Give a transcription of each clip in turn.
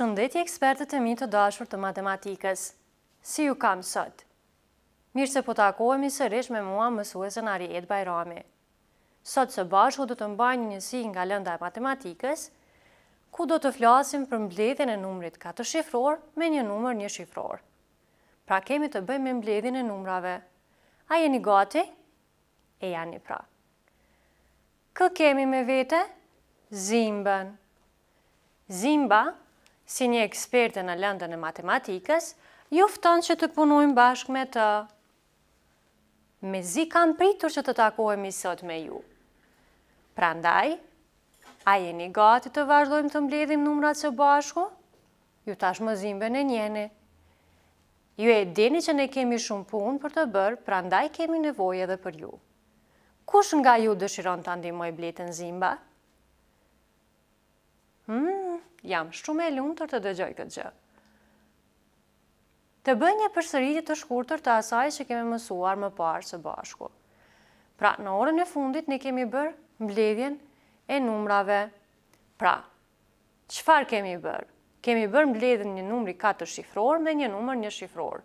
përshëndetje ekspertët e mi të dashur të matematikës. Si ju kam sot? Mirë se po takohemi sërish me mua mësuesën Ariet Bajrami. Sot së bashku do të mbajnë njësi nga lënda e matematikës, ku do të flasim për mbledhin e numrit ka shifror me një numër një shifror. Pra kemi të bëjmë me mbledhin e numrave. A jeni gati? E janë një pra. Kë kemi me vete? Zimbën. Zimba si një eksperte në lëndën e matematikës, jufton që të punojmë bashkë me të. Me zi kam pritur që të takohemi sot me ju. Pra ndaj, a jeni gati të vazhdojmë të mbledhim numrat së bashku? Ju tash më zimbe në njene. Ju e dini që ne kemi shumë punë për të bërë, pra ndaj kemi nevoje dhe për ju. Kush nga ju dëshiron të andimoj bletën zimba? Hmm, Jam shumë e lumëtër të dëgjoj këtë gjë. Të bëj një përsëritje të shkurtër të asaj që kemi mësuar më parë së bashku. Pra, në orën e fundit ne kemi bërë mbledhjen e numrave. Pra, qëfar kemi bërë? Kemi bërë mbledhjen një numri 4 shifror me një numër një shifror.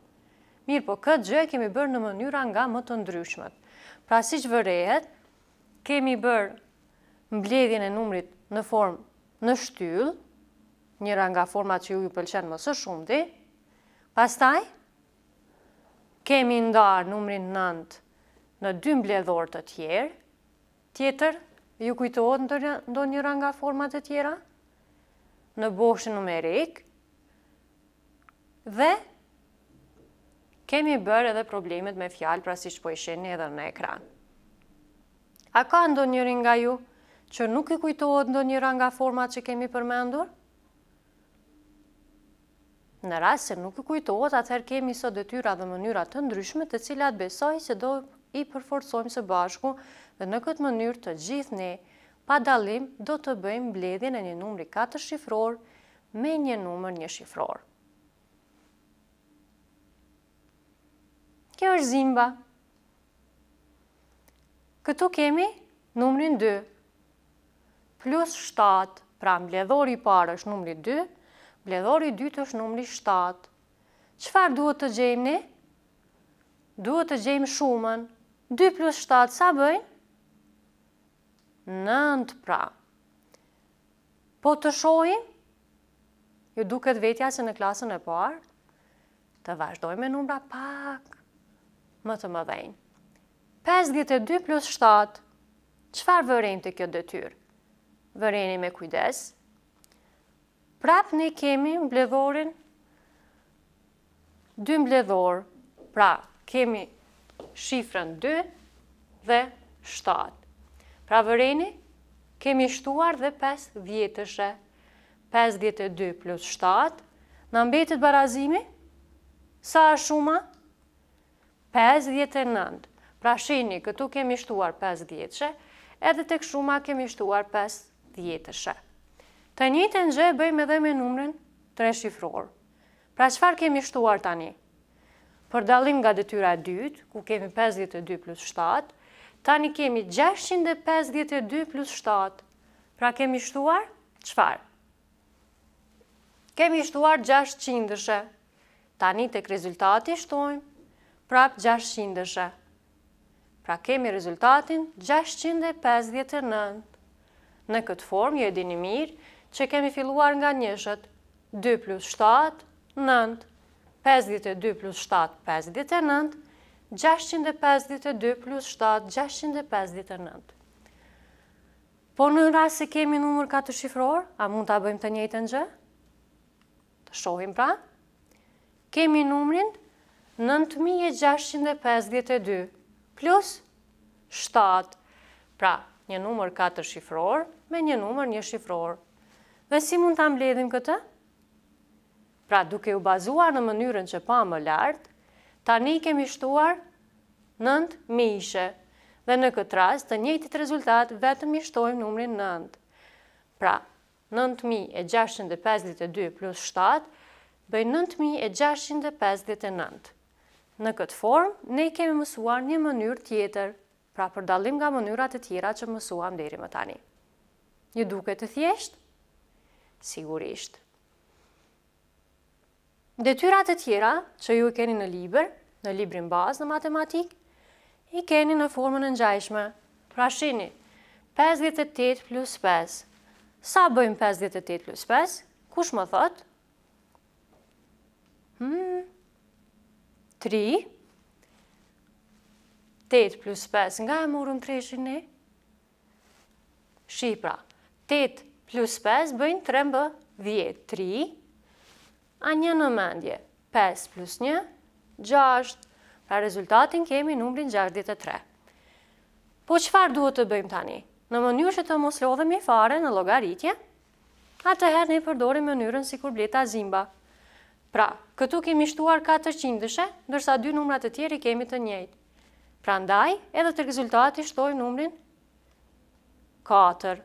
Mirë po, këtë gjë kemi bërë në mënyra nga më të ndryshmet. Pra, si që vërehet, kemi bërë mbledhjen e numrit në formë në shtyllë, njëra nga format që ju ju pëlqenë më së shumëti. Pastaj, kemi ndarë numrin nëndë në dy mbledhorë të tjerë. Tjetër, ju kujtohet ndo njëra nga format të tjera? Në boshë numerikë. Dhe, kemi bërë edhe problemet me fjalë pra si që po isheni edhe në ekran. A ka ndo nga ju që nuk i kujtohet ndo njëra nga format që kemi përmendurë? Në rrasë se nuk kujtohet, atëherë kemi sot detyra dhe mënyra të ndryshme të cilat besoj që do i përforcojmë së bashku dhe në këtë mënyrë të gjithë ne, pa dalim, do të bëjmë bledhin e një numri 4 shifror me një numër një shifror. Kjo është zimba. Këtu kemi numrin 2, plus 7, pra mbledhori parë është numri 2, bledhori 2 është numri 7. Qëfar duhet të një? Duhet të gjemë shumën. 2 plus 7, sa bëjnë? 9 pra. Po të shojim? Ju duket vetja se në klasën e parë, të vazhdojmë e numra pak, më të më dhejnë. 52 plus 7, qëfar vërrejmë të kjo dëtyrë? Vërrejmë me kujdesë, Pra ne kemi mbledhorin, dy mbledhor, pra kemi shifrën 2 dhe 7. Pra vëreni, kemi shtuar dhe 5 vjetëshe, 5 2 plus 7, në mbetit barazimi, sa a shuma? 5 9. Pra shini, këtu kemi shtuar 5 vjetëshe, edhe të këshuma kemi shtuar 5 vjetëshe. Të një të nxë e bëjmë edhe me numrin 3 shifror. Pra qëfar kemi shtuar tani? Për dalim nga dëtyra 2, ku kemi 52 plus 7, tani kemi 652 plus 7. Pra kemi shtuar qëfar? Kemi shtuar 600-she. Tani të kë rezultati shtojmë, prap 600-she. Pra kemi rezultatin 659. Në këtë formë, ju edini mirë, që kemi filluar nga njëshët 2 plus 7, 9, 52 plus 7, 59, 652 plus 7, 659. Po në rrasë se kemi numër 4 shifror, a mund të abëjmë të njëjtë në gjë? Të shohim pra. Kemi numërin 9652 plus 7, pra një numër 4 shifror me një numër 1 shifror Dhe si mund ta mbledhim këtë? Pra duke u bazuar në mënyrën që pa më lartë, tani kemi shtuar 9 mishe dhe në këtë rast të njëjtit rezultat vetëm i shtojmë numrin 9. Pra 9652 plus 7 bëjnë 9659. Në këtë form, ne kemi mësuar një mënyrë tjetër, pra përdalim nga mënyrat e tjera që mësuam deri më tani. Një duke të thjeshtë? Sigurisht. Detyrat e tjera që ju i keni në liber, në librin bazë në matematik, i keni në formën në nxajshme. Pra shini, 58 plus 5. Sa bëjmë 58 plus 5? Kush më thot? 3. Hmm. 8 plus 5 nga e murën 3, shini? Shqipra. 8 plus 5 plus 5 bëjnë 3 mbë 10, 3, a një në mendje 5 plus 1, 6, pra rezultatin kemi numrin 63. Po qëfar duhet të bëjmë tani? Në mënyrë që të mos lodhëm i fare në logaritje, atëherë ne përdori mënyrën si kur bleta zimba. Pra, këtu kemi shtuar 400 ndërsa dërsa 2 numrat të tjeri kemi të njëjtë. Pra ndaj, edhe të rezultati shtoj numrin 4.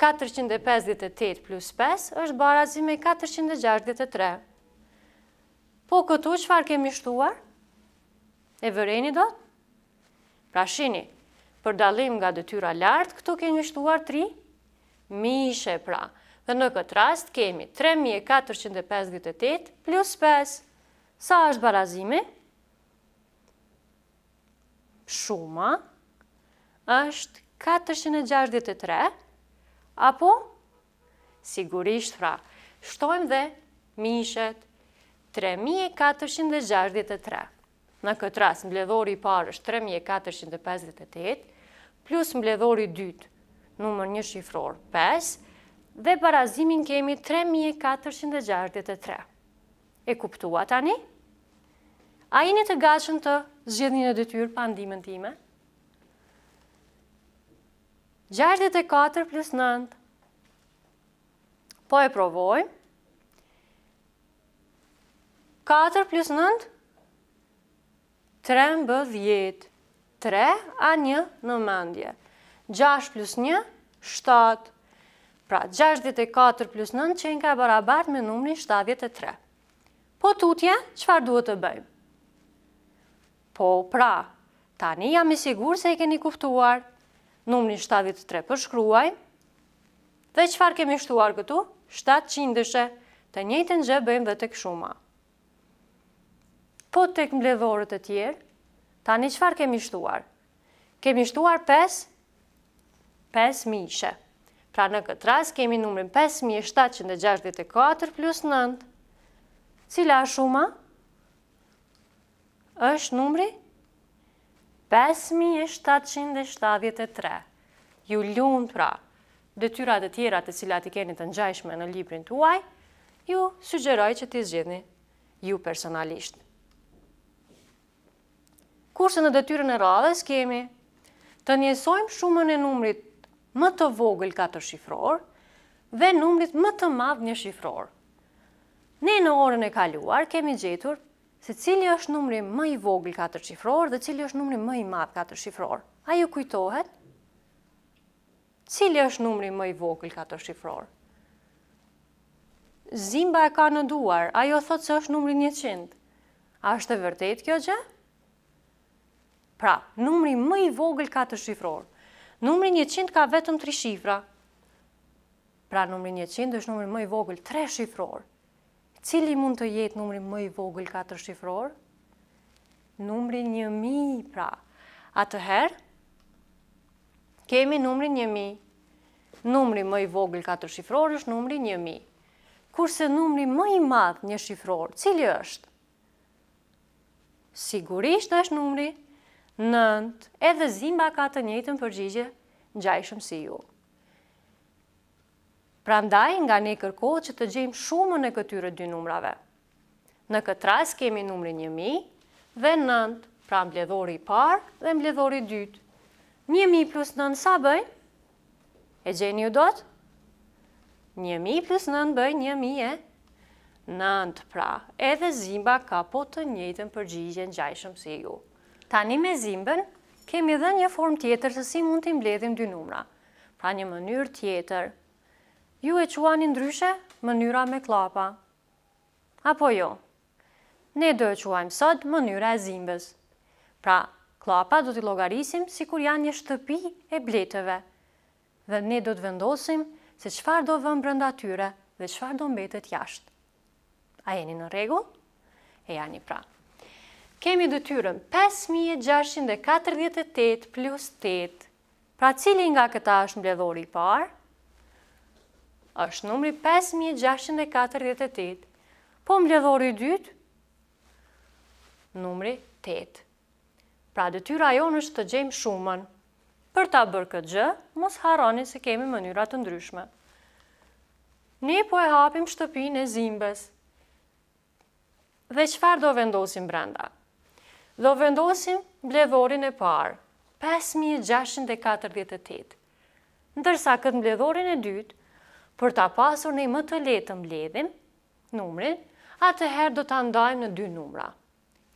458 plus 5 është barazi me 463. Po këtu qëfar kemi shtuar? E vëreni do? Pra shini, për dalim nga dëtyra lartë, këtu kemi shtuar 3 mishe pra. Dhe në këtë rast kemi 3458 plus 5. Sa është barazimi? Shuma është 463 plus 5. Apo? Sigurisht, fra, shtojmë dhe mishet 3463. Në këtë ras, mbledhori i parë është 3458, plus mbledhori i dytë, numër një shifror 5, dhe barazimin kemi 3463. E kuptua tani? A jeni të gashën të zgjedhin e dëtyrë pa ndimën time? 64 plus 9. Po e provoj. 4 plus 9. 3 bë bëdhjet. 3 a 1 në mandje. 6 plus 1. 7. Pra 64 plus 9 qenë ka e barabart me numri 73. Po tutje, qëfar duhet të bëjmë? Po pra, tani jam i sigur se i keni kuftuar numri 73 shkruaj, dhe qëfar kemi shtuar këtu? 700-she, të njëjtën gjë bëjmë dhe të këshuma. Po të këmë e tjerë, tani qëfar kemi shtuar? Kemi shtuar 5 mishe. Pra në këtë ras kemi numrin 5764 plus 9. Cila shuma? është numri 5773. Ju ljumë pra, dëtyrat e tjera të cilat i keni të njajshme në librin të uaj, ju sugjeroj që t'i zgjidni ju personalisht. Kurse në dëtyrën e radhës kemi të njësojmë shumën e numrit më të vogël 4 shifror dhe numrit më të madhë një shifror. Ne në orën e kaluar kemi gjetur 5773 se cili është numri më i vogël 4 qifror dhe cili është numri më i madh 4 qifror. A ju kujtohet? Cili është numri më i vogël 4 qifror? Zimba e ka në duar, ajo thotë se është numri 100. A është e vërtet kjo gjë? Pra, numri më i vogël 4 qifror. Numri 100 ka vetëm 3 shifra. Pra, numri 100 është numri më i vogël 3 shifror. Cili mund të jetë numri më i vogël 4 shifror? Numri 1000, pra. A të herë, kemi numri 1000. Numri më i vogël 4 shifror është numri 1000. Kurse numri më i madhë një shifror, cili është? Sigurisht është numri 9, edhe zimba ka të njëtën përgjigje gjajshëm si ju pra ndaj nga ne kërkohet që të gjejmë shumë në këtyre dy numrave. Në këtë ras kemi numri 1.000 dhe 9, pra mbledhori parë dhe mbledhori dytë. 1.000 plus 9 sa bëjnë? E gjeni ju dotë? 1.000 plus 9 bëjnë 1.000 e Nëndë, pra edhe zimba ka po të njëtën përgjigje në gjajshëm si ju. Tani me zimbën, kemi dhe një form tjetër se si mund të mbledhim dy numra. Pra një mënyrë tjetër Ju e quani ndryshe mënyra me klapa. Apo jo? Ne do e quajmë sot mënyra e zimbës. Pra, klapa do t'i logarisim si kur janë një shtëpi e bletëve. Dhe ne do të vendosim se qfar do vëmë brënda tyre dhe qfar do mbetet jashtë. A jeni në regull? E janë i pra. Kemi dëtyrën 5648 plus 8. Pra cili nga këta është mbledhori parë? është numri 5.648, po mbledhori i dytë, numri 8. Pra dhe ty rajon është të gjemë shumën. Për ta bërë këtë gjë, mos haroni se kemi mënyrat të ndryshme. Ne po e hapim shtëpin e zimbës. Dhe qëfar do vendosim brenda? Do vendosim mbledhorin e parë. 5.648, ndërsa këtë mbledhorin e dytë, për ta pasur në më të letë të mbledhim, numrin, atëherë do të ndajmë në dy numra.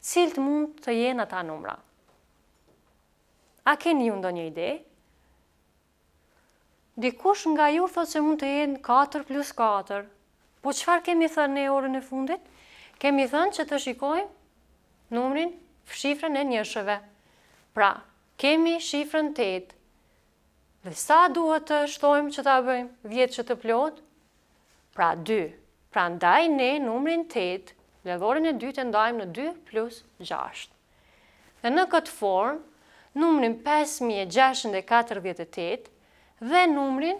Cilt mund të jenë ata numra? A keni ju ndo një ide? Dikush nga ju thot që mund të jenë 4 plus 4. Po qëfar kemi thënë në orën e fundit? Kemi thënë që të shikojmë numrin shifrën e njëshëve. Pra, kemi shifrën 8. Dhe sa duhet të shtojmë që ta bëjmë vjetë që të plotë? Pra 2. Pra ndaj ne numrin 8, levorin e 2 të ndajmë në 2 plus 6. Dhe në këtë formë, numrin 5648 dhe numrin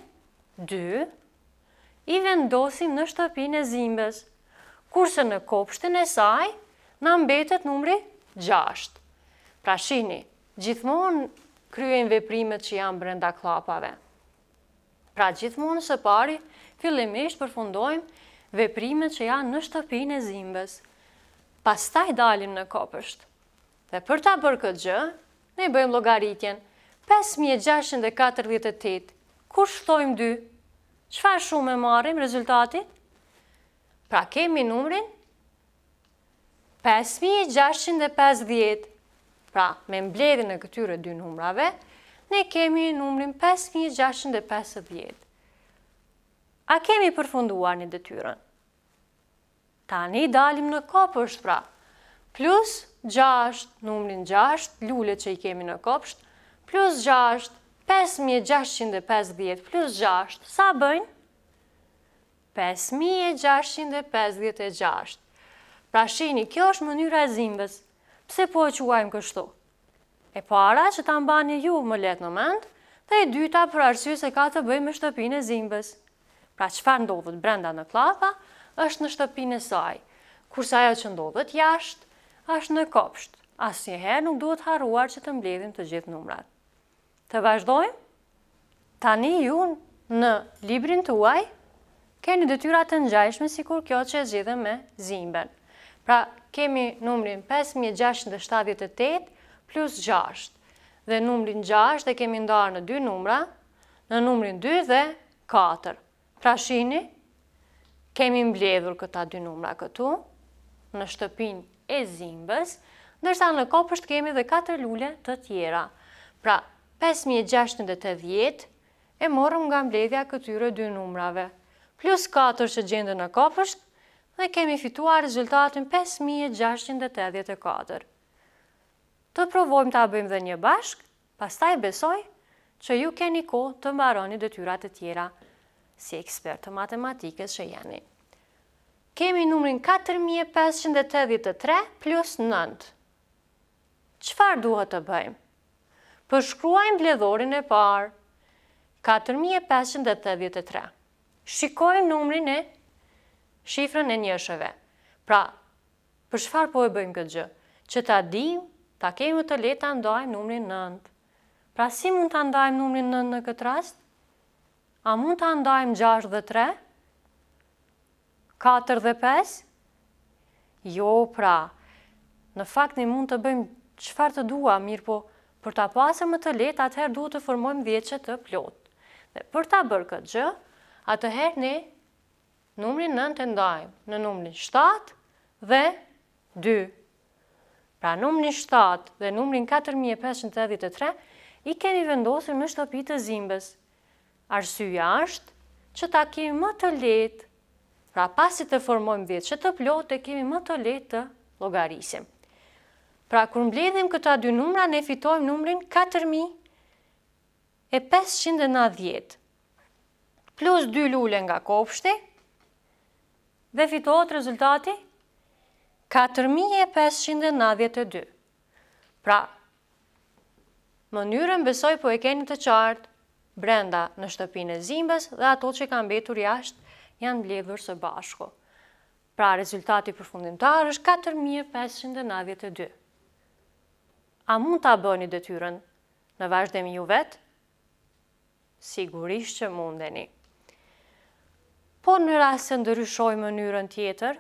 2 i vendosim në shtëpin e zimbës, kurse në kopshtin e saj në mbetet numri 6. Pra shini, gjithmonë kryojnë veprimet që janë brenda klapave. Pra gjithmonë së pari, fillimisht përfundojmë veprimet që janë në shtëpin e zimbës. Pas taj dalim në kopësht. Dhe për ta bërë këtë gjë, ne bëjmë logaritjen 5.648, kur shtojmë dy? qëfar shumë e marim rezultatit? Pra kemi numrin 5.650, Pra, me mbledhin e këtyre dy numrave, ne kemi numrin 5650. A kemi përfunduar një dëtyrën? Tani dalim në kopësht, pra. Plus 6, numrin 6, lullet që i kemi në kopësht, plus 6, 5650, plus 6, sa bëjnë? 5656. Pra shini, kjo është mënyra e zimbës pse po e quajmë kështu? E para që ta mba një juvë më letë në mend, dhe e dyta për arsye se ka të bëj me shtëpinë e zimbës. Pra fa ndodhët brenda në klapa, është në shtëpinë e saj, kursa e që ndodhët jashtë, është në kopshtë, asë njëherë nuk duhet haruar që të mbledhim të gjithë numrat. Të vazhdojmë? Tani ju në librin të uaj, keni dëtyrat të njajshme si kur kjo që e gjithë me zimbën. Pra, kemi numrin 5678 plus 6. Dhe numrin 6 dhe kemi ndarë në 2 numra, në numrin 2 dhe 4. Pra shini, kemi mbledhur këta 2 numra këtu, në shtëpin e zimbës, nërsa në kopësht kemi dhe 4 lullet të tjera. Pra, 5.680 e morëm nga mbledhja këtyre 2 numrave. Plus 4 që gjendë në kopësht, dhe kemi fituar rezultatin 5.684. Të provojmë të abëjmë dhe një bashk, pastaj besoj që ju keni ko të mbaroni tyrat e tjera si ekspert të matematikës që jeni. Kemi numrin 4.583 plus 9. Qëfar duhet të bëjmë? Përshkruajmë bledhorin e parë, 4.583. Shikojmë numrin e shifrën e njëshëve. Pra, për shfar po e bëjmë këtë gjë? Që ta dim, ta kemë të letë të ndojmë numri nëndë. Pra, si mund të ndajmë numri nëndë në këtë rast? A mund të ndajmë 6 dhe 3? 4 dhe 5? Jo, pra, në fakt një mund të bëjmë qëfar të dua, mirë po, për ta pasër më të letë, atëherë duhet të formojmë 10 të plotë. Dhe për ta bërë këtë gjë, atëherë ne numrin 9 të ndajmë në numrin 7 dhe 2. Pra numrin 7 dhe numrin 4583 i keni vendosur në shtëpi të zimbës. Arsyja është që ta kemi më të letë, pra pasit të formojmë vjetë që të plotë, kemi më të letë të logarisim. Pra, kër mbledhim këta dy numra, ne fitojmë numrin 4590 plus 2 lule nga kopshti, dhe fitohet rezultati 4592. Pra, mënyrën besoj po e keni të qartë brenda në shtëpinë e zimbës dhe ato që kanë betur jashtë janë bledhur së bashko. Pra, rezultati përfundimtar është 4592. A mund të abëni dëtyrën në vazhdemi ju vetë? Sigurisht që mundeni po në rrasë të ndryshoj mënyrën tjetër,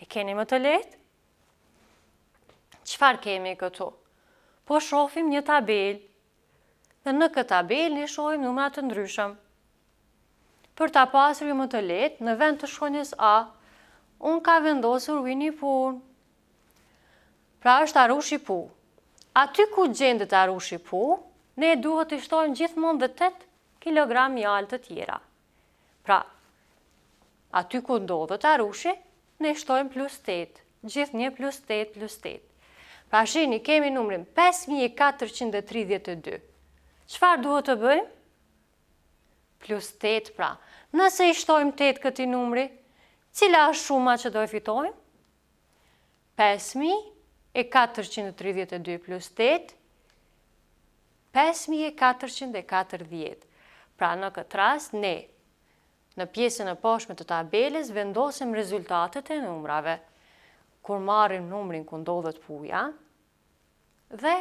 e keni më të letë? Qëfar kemi këtu? Po shofim një tabel, dhe në këtë tabel në shojmë numrat të ndryshëm. Për ta pasër ju më të letë, në vend të shkonjës A, unë ka vendosur një punë. Pra është arush pu. Aty ku gjendët arush pu, ne duhet të shtojmë gjithmonë dhe 8 kg mjallë të tjera. Pra, aty ku ndodhët arushi, ne shtojmë plus 8, gjithë një plus 8 plus 8. Pra shini, kemi numrim 5432. Qfar duhet të bëjmë? Plus 8, pra. Nëse i shtojmë 8 këti numri, cila është shuma që do fitojmë? 5432 plus 8, 5440. Pra në këtë rast, ne në pjesën e poshme të tabeles vendosim rezultatet e numrave. Kur marim numrin ku ndodhët puja, dhe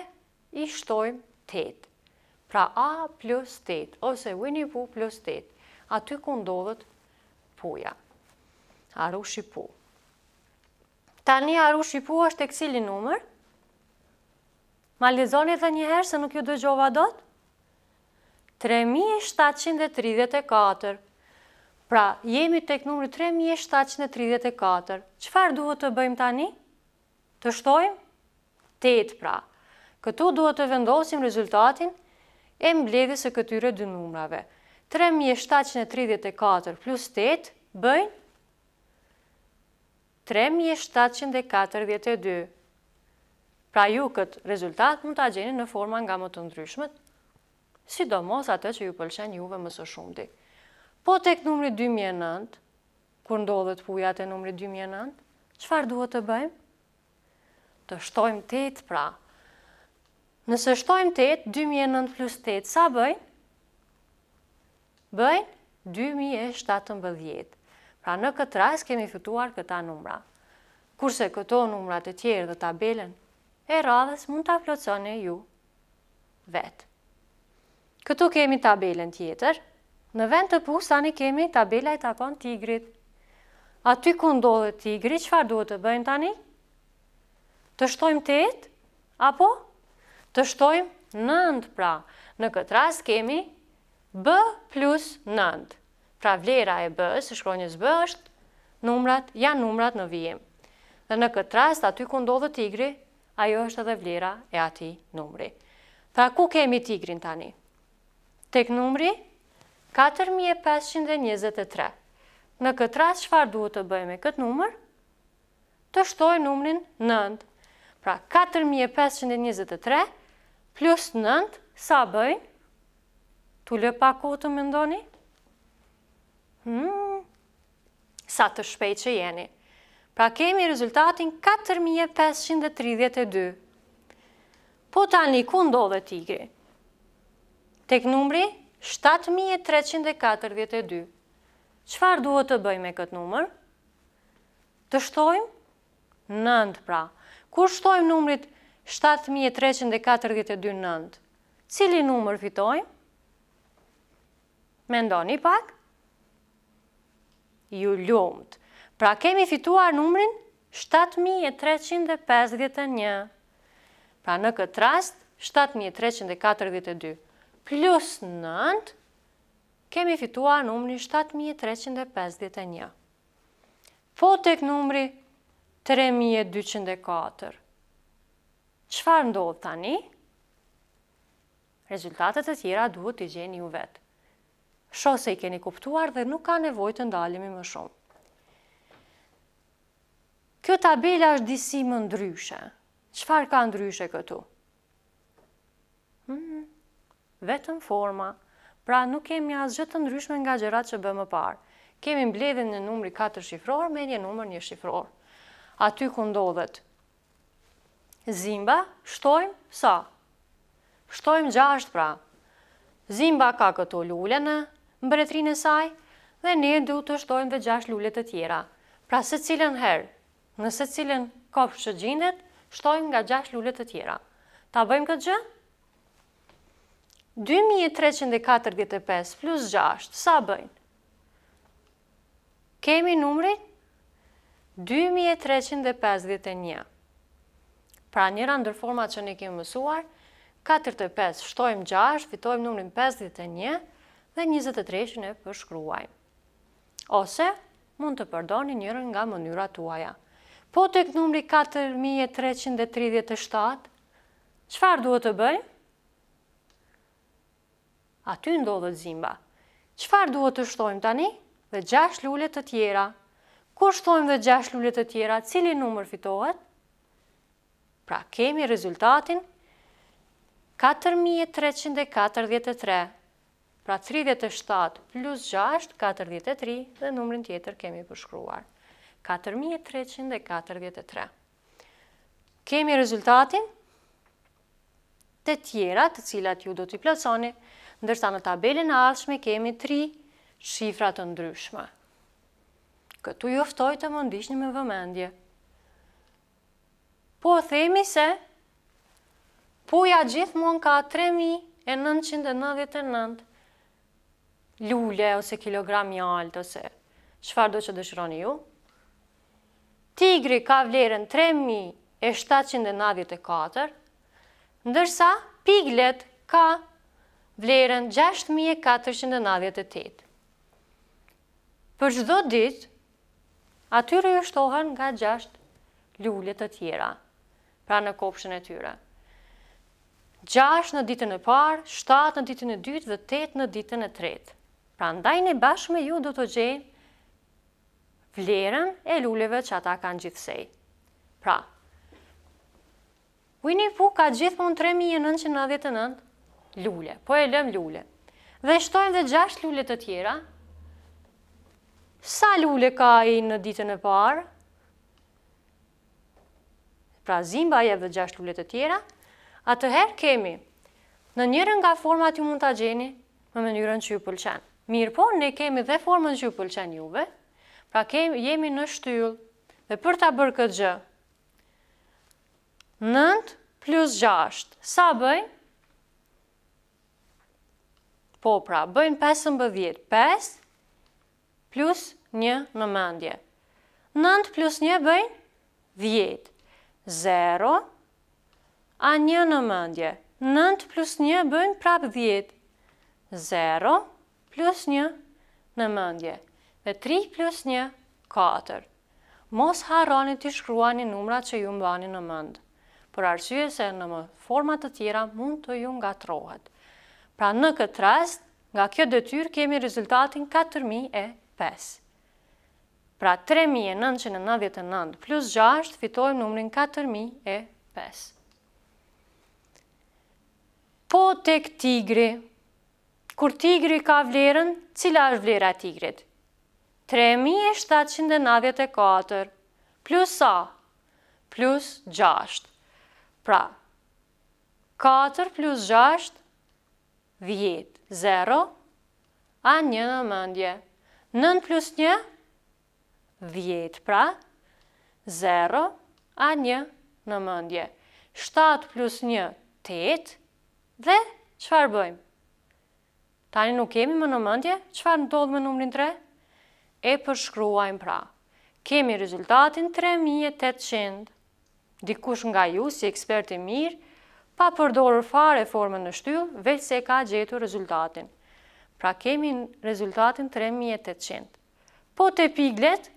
i shtojmë 8. Pra A plus 8, ose Winnie Pooh plus 8. Aty ku ndodhët puja. Aru shqipu. Tani aru shqipu është e kësili numër? Ma lezoni dhe njëherë se nuk ju dëgjova dot? 3.734 Pra, jemi tek numri 3734. Qëfar duhet të bëjmë tani? Të shtojmë? 8 pra. Këtu duhet të vendosim rezultatin e mbledhës e këtyre dë numrave. 3734 plus 8 bëjnë 3742. Pra ju këtë rezultat mund të agjeni në forma nga më të ndryshmet, sidomos atë që ju pëlqen juve mësë së dikë. Po tek numri 2009, kur ndodhët puja e numri 2009, qëfar duhet të bëjmë? Të shtojmë të pra. Nëse shtojmë të 2009 plus të sa bëjmë? Bëjmë 2017. Pra në këtë ras kemi fituar këta numra. Kurse këto numrat e tjerë dhe tabelen e radhës mund të aplotësone ju vetë. Këtu kemi tabelen tjetër, Në vend të pusë, tani kemi tabela i takon tigrit. A ty ku ndodhe tigri, që duhet të bëjmë tani? Të shtojmë të apo? Të shtojmë nëndë, pra. Në këtë rast kemi B plus nëndë. Pra vlera e bës, së shkronjës bë është, numrat, janë numrat në vijem. Dhe në këtë rast, aty ku ndodhë tigri, ajo është edhe vlera e ati numri. Pra ku kemi tigrin tani? Tek numri, 4523. Në këtë rast, qëfar duhet të bëjmë e këtë numër? Të shtoj numërin 9. Pra, 4523 plus 9, sa bëjmë? Tu le pa të mëndoni? Hmm, sa të shpejt që jeni. Pra, kemi rezultatin 4532. Po tani, ku ndodhe tigri? Tek numri 7342. Qëfar duhet të bëjmë e këtë numër? Të shtojmë? Nëndë pra. Kur shtojmë numrit 7342 nëndë? Cili numër fitojmë? Mendoni pak? Ju ljumët. Pra kemi fituar numrin 7351. Pra në këtë rast, 7342 plus 9, kemi fitua në 7351. Po të numri 3204. Qëfar ndodhë tani? Rezultatet e tjera duhet i gjeni ju vetë. Shose i keni kuptuar dhe nuk ka nevoj të ndalimi më shumë. Kjo tabela është disimë ndryshe. Qëfar ka ndryshe këtu? Këtu? vetëm forma, pra nuk kemi asë të ndryshme nga gjërat që bëmë parë. Kemi mbledhin në numri 4 shifror, me një numër një shifror. Aty ku ndodhet? Zimba, shtojmë, sa? Shtojmë gjasht, pra. Zimba ka këto lullet në e saj, dhe ne du të shtojmë dhe gjasht lullet të tjera. Pra se cilën herë, nëse cilën kofë që gjindet, shtojmë nga gjasht lullet të tjera. Ta bëjmë këtë gjënë? 2345 plus 6, sa bëjnë? Kemi numri? 2351. Pra njëra ndërforma që ne kemi mësuar, 5, shtojmë 6, fitojmë numrin 51 dhe 23 e përshkruajmë. Ose mund të përdoni njërën nga mënyra tuaja. Po të këtë numri 4337, qëfar duhet të bëjmë? aty ndodhët zimba. Qëfar duhet të shtojmë tani? Dhe 6 lullet të tjera. Kur shtojmë dhe 6 lullet të tjera, cili numër fitohet? Pra, kemi rezultatin 4343. Pra, 37 plus 6, 43 dhe numërin tjetër kemi përshkruar. 4343. Kemi rezultatin të tjera të cilat ju do t'i plasoni ndërsa në tabelin e ashme kemi tri shifrat të ndryshme. Këtu joftoj të mundisht një me vëmendje. Po themi se, po ja gjithë mund ka 3.999 lule ose kilogram një altë ose qëfar do që dëshroni ju. Tigri ka vlerën 3.794, ndërsa piglet ka vlerën 6.498. Për gjdo dit, atyre ju shtohen nga 6 lullet të tjera, pra në kopshën e tyre. 6 në ditën e parë, 7 në ditën e dytë dhe 8 në ditën e tretë. Pra ndajnë në bashkë me ju do të gjenë vlerën e lulleve që ata kanë gjithsej. Pra, Winnie Pooh ka gjithmonë 3999 lule, po e lëm lule. Dhe shtojmë dhe 6 lule të tjera, sa lule ka i në ditën e parë? Pra zimba e dhe 6 lule të tjera, atëherë kemi, në njërën nga format ju mund të gjeni, në më njërën që ju pëlqen. Mirë po, ne kemi dhe formën që ju pëlqen juve, pra kemi, jemi në shtyllë, dhe për të bërë këtë gjë, 9 plus 6, sa bëjmë? Po, pra, bëjnë 5 në bëdhjet. 5 plus 1 në mandje. 9 plus 1 bëjnë 10. 0 a 1 në mandje. 9 plus 1 bëjnë prap 10. 0 plus 1 në mandje. Dhe 3 plus 1 4. Mos harroni të shkruani numra që ju mbani në mëndë, për arsye se në format të tjera mund të ju nga trohet. Pra në këtë rast, nga kjo dëtyr kemi rezultatin 4.005. Pra 3.999 plus 6 fitojmë numrin 4.005. Po tek tigri, kur tigri ka vlerën, cila është vlera tigrit? 3.794 plus a, Plus 6. Pra, 4 plus 6 10, 0, a 1 në mëndje. 9 plus 1, vjet pra, 0, a 1 në mëndje. 7 plus 1, 8, dhe qëfar bëjmë? Tani nuk kemi më në mëndje, qëfar në dollë me numrin 3? E përshkruajmë pra. Kemi rezultatin 3800. Dikush nga ju, si ekspert e mirë, pa përdorur fare formën në shtyllë, veç se ka gjetur rezultatin. Pra kemi rezultatin 3.800. Po të piglet,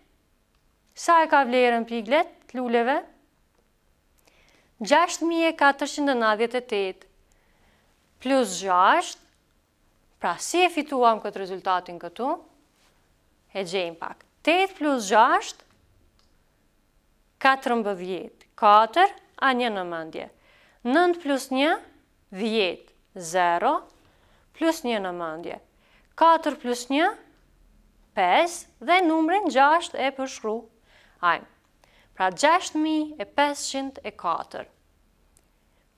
sa e ka vlerën piglet, të luleve? 6.498 plus 6, pra si e fituam këtë rezultatin këtu, e gjejmë pak. 8 plus 6, 4 4, a një në mëndje. 9 plus 1, 10, 0, plus 1 në mëndje. 4 plus 1, 5, dhe numrin 6 e përshru. Ajmë, pra 6504.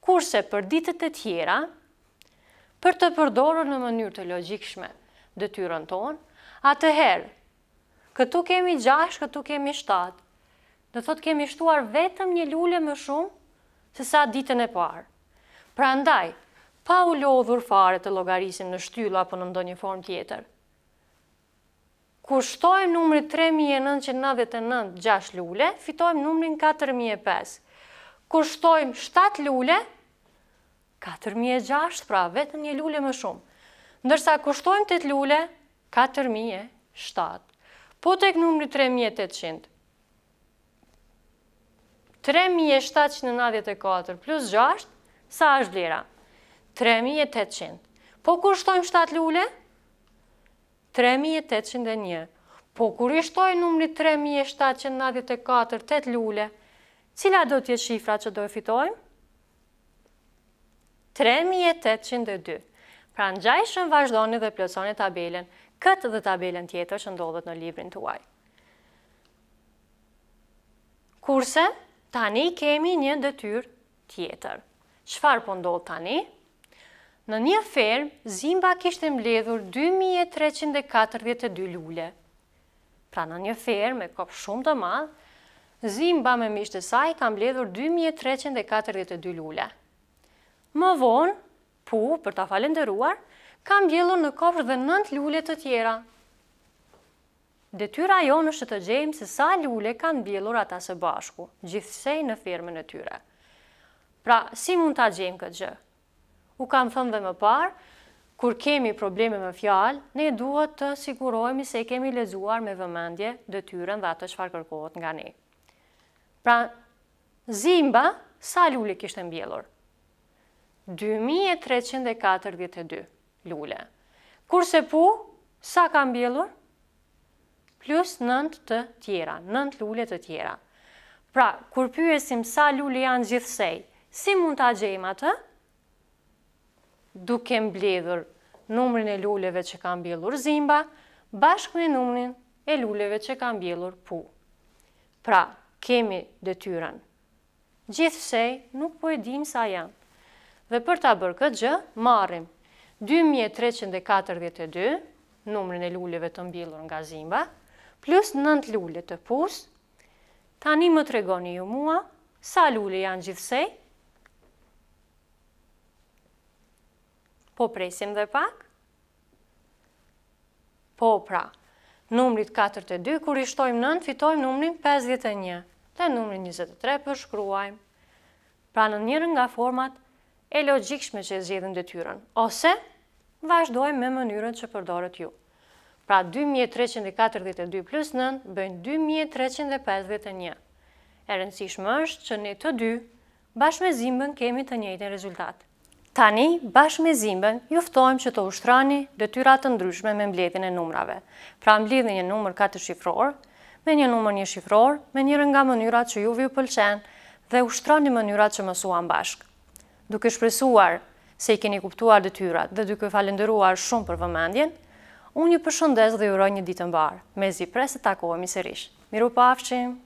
Kurse për ditët e tjera, për të përdorën në mënyrë të logikshme dhe tyrën tonë, atëherë, këtu kemi 6, këtu kemi 7, dhe thot kemi shtuar vetëm një lullë më shumë se sa ditën e parë. Pra ndaj, pa u lodhur fare të logarisim në shtyllo apo në ndonjë form tjetër. Kur shtojmë numri 3999 gjash lule, fitojmë numrin 4005. Kur shtojmë 7 lule, 4006, pra vetëm një lule më shumë. Ndërsa kur shtojmë 8 lule, 4007. Po tek numri 3800, 3794 plus 6, sa është vlera? 3800. Po kur shtojmë 7 lule? 3801. Po kur i shtojmë numri 3794, 8 lule, cila do jetë shifra që do e fitojmë? 3802. Pra në gjajshën vazhdojnë dhe plësoni tabelen, këtë dhe tabelen tjetër që ndodhët në librin të uaj. Kurse, Tani kemi një dëtyr tjetër. Qfar po ndohë tani? Në një ferm, Zimba kishtë mbledhur 2342 lule. Pra në një ferm, me kopë shumë të madhë, Zimba me mishtë të saj ka mbledhur 2342 lule. Më vonë, pu, për ta falenderuar, ka mbjellur në kopër dhe 9 lule të tjera, Detyra jonë është të gjejmë se sa lule kanë bjellur ata së bashku, gjithsej në firme në tyre. Pra, si mund të gjejmë këtë gjë? U kam thëmë dhe më parë, kur kemi probleme me fjalë, ne duhet të sigurojmë se kemi lezuar me vëmendje detyren dhe atë shfar kërkohet nga ne. Pra, zimba, sa lule kishtë mbjellur? 2342 lule. Kurse pu, sa kam bjellur? plus 9 të tjera, 9 lullet të tjera. Pra, kur pyesim sa lullet janë gjithsej, si mund të agjejmë atë? Duke mbledhur numrin e lulleve që kanë bjellur zimba, bashkë me numrin e lulleve që kanë bjellur pu. Pra, kemi dhe Gjithsej, nuk po e dim sa janë. Dhe për të bërë këtë gjë, marim 2342, numrin e lulleve të mbjellur nga zimba, plus 9 lullet të pus, tani më të regoni ju mua, sa lullet janë gjithsej, po presim dhe pak, po pra, numrit 42, kur i shtojmë 9, fitojmë numrin 51, dhe numrin 23 përshkruajmë, pra në njërën nga format e logikshme që e zjedhën dhe tyren, ose vazhdojmë me mënyrën që përdorët ju. Pra 2342 plus 9 bëjnë 2351. E rëndësishmë është që ne të dy, bashkë me zimbën kemi të njëjtë në rezultat. Tani, bashkë me zimbën, juftojmë që të ushtrani dhe tyrat të ndryshme me mbledhin e numrave. Pra mbledhin një numër 4 shifror, me një numër një shifror, me njërë nga mënyrat që ju u pëlqen dhe ushtrani mënyrat që mësuan bashkë. Duke shpresuar se i keni kuptuar dhe tyrat dhe duke falenderuar shumë për vëmendjen, Unë një përshëndes dhe juroj një ditë mbarë, me zi presë të takohemi sërish. Miru pafqim!